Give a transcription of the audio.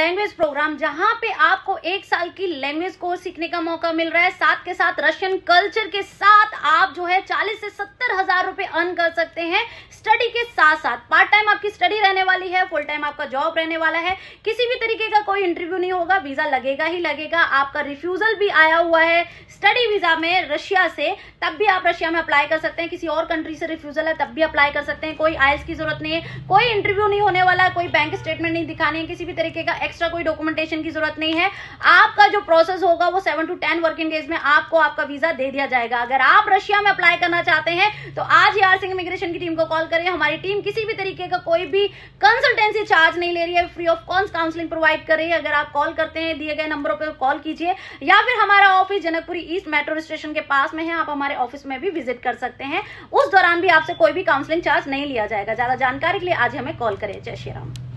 language program जहां पे आपको एक साल की लैंग्वेज कोर्स सीखने का मौका मिल रहा है साथ के साथ रशियन कल्चर के साथ आप जो है चालीस से सत्तर हजार रुपए अर्न कर सकते हैं स्टडी के साथ साथ नौकरी रहने वाली है फुल टाइम आपका जॉब रहने वाला है किसी भी तरीके का कोई इंटरव्यू नहीं होगा वीजा लगेगा ही लगेगा आपका रिफ्यूजल भी आया हुआ है स्टडी वीजा में रशिया से तब भी आप रशिया में अप्लाई कर सकते हैं किसी और कंट्री से रिफ्यूजल है तब भी अप्लाई कर सकते हैं कोई आयस की जरूरत नहीं है कोई इंटरव्यू नहीं होने वाला कोई बैंक स्टेटमेंट नहीं दिखाने है किसी भी तरीके का एक्स्ट्रा कोई डॉक्यूमेंटेशन की जरूरत नहीं है आपका जो प्रोसेस होगा वो seven to ten working days में आपको आपका वीजा दे दिया जाएगा अगर आप रशिया में अप्लाई करना चाहते हैं तो आज ही आर सिंह इमिग्रेशन की टीम को कॉल करें हमारी टीम किसी भी तरीके का कोई भी कंसल्टेंसी चार्ज नहीं ले रही है free of cost counselling provide कर रही है अगर आप कॉल करते हैं दिए गए नंबरों पर कॉल कीजिए या फिर हमारा office Janakpuri east metro station के पास में है आप हमारे ऑफिस में भी विजिट कर सकते हैं उस दौरान भी आपसे कोई भी काउंसलिंग चार्ज नहीं लिया जाएगा ज्यादा जानकारी के लिए आज हमें कॉल करें जय श्री राम